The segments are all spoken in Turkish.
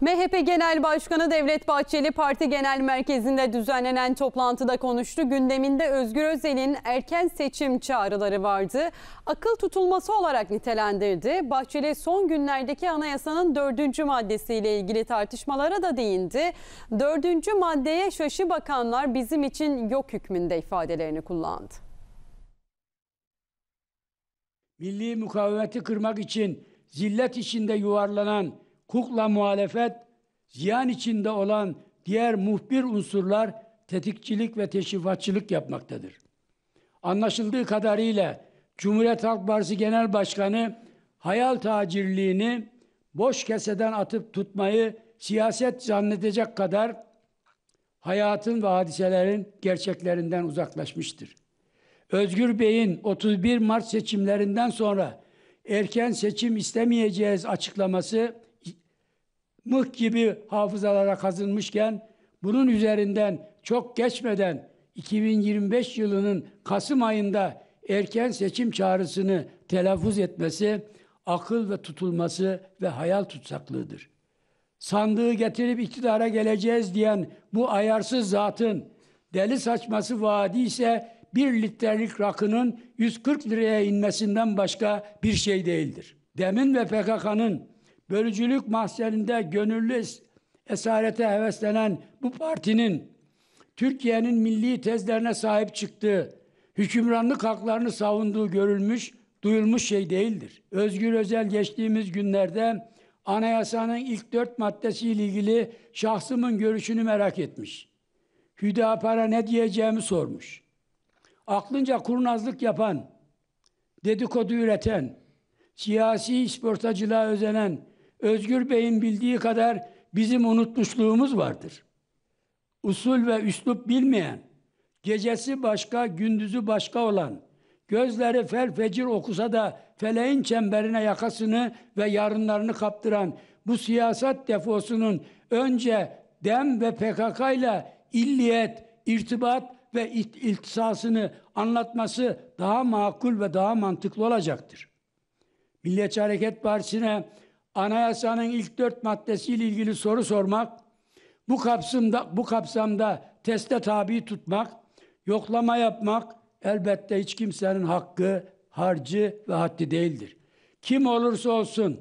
MHP Genel Başkanı Devlet Bahçeli parti genel merkezinde düzenlenen toplantıda konuştu. Gündeminde Özgür Özel'in erken seçim çağrıları vardı. Akıl tutulması olarak nitelendirdi. Bahçeli son günlerdeki anayasanın dördüncü maddesiyle ilgili tartışmalara da değindi. Dördüncü maddeye şaşı bakanlar bizim için yok hükmünde ifadelerini kullandı. Milli mukavemeti kırmak için zillet içinde yuvarlanan Kukla muhalefet, ziyan içinde olan diğer muhbir unsurlar tetikçilik ve teşrifatçılık yapmaktadır. Anlaşıldığı kadarıyla Cumhuriyet Halk Partisi Genel Başkanı hayal tacirliğini boş keseden atıp tutmayı siyaset zannedecek kadar hayatın ve hadiselerin gerçeklerinden uzaklaşmıştır. Özgür Bey'in 31 Mart seçimlerinden sonra erken seçim istemeyeceğiz açıklaması mıh gibi hafızalara kazınmışken bunun üzerinden çok geçmeden 2025 yılının Kasım ayında erken seçim çağrısını telaffuz etmesi akıl ve tutulması ve hayal tutsaklığıdır. Sandığı getirip iktidara geleceğiz diyen bu ayarsız zatın deli saçması vaadi ise bir litrelik rakının 140 liraya inmesinden başka bir şey değildir. Demin ve PKK'nın bölücülük mahzeninde gönüllü esarete heveslenen bu partinin Türkiye'nin milli tezlerine sahip çıktığı, hükümranlık haklarını savunduğu görülmüş, duyulmuş şey değildir. Özgür Özel geçtiğimiz günlerde anayasanın ilk dört maddesiyle ilgili şahsımın görüşünü merak etmiş. Hüdapar'a ne diyeceğimi sormuş. Aklınca kurnazlık yapan, dedikodu üreten, siyasi sportacılığa özenen, Özgür Bey'in bildiği kadar bizim unutmuşluğumuz vardır. Usul ve üslup bilmeyen, gecesi başka, gündüzü başka olan, gözleri fel fecir okusa da feleğin çemberine yakasını ve yarınlarını kaptıran bu siyaset defosunun önce DEM ve PKK ile illiyet, irtibat ve iltisasını anlatması daha makul ve daha mantıklı olacaktır. Milliyetçi Hareket Partisi'ne anayasanın ilk dört maddesiyle ilgili soru sormak, bu kapsamda, bu kapsamda teste tabi tutmak, yoklama yapmak elbette hiç kimsenin hakkı, harcı ve haddi değildir. Kim olursa olsun,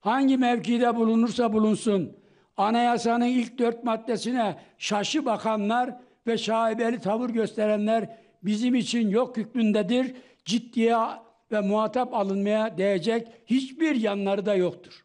hangi mevkide bulunursa bulunsun, anayasanın ilk dört maddesine şaşı bakanlar ve şaibeli tavır gösterenler bizim için yok hükmündedir, ciddiye ve muhatap alınmaya değecek hiçbir yanları da yoktur.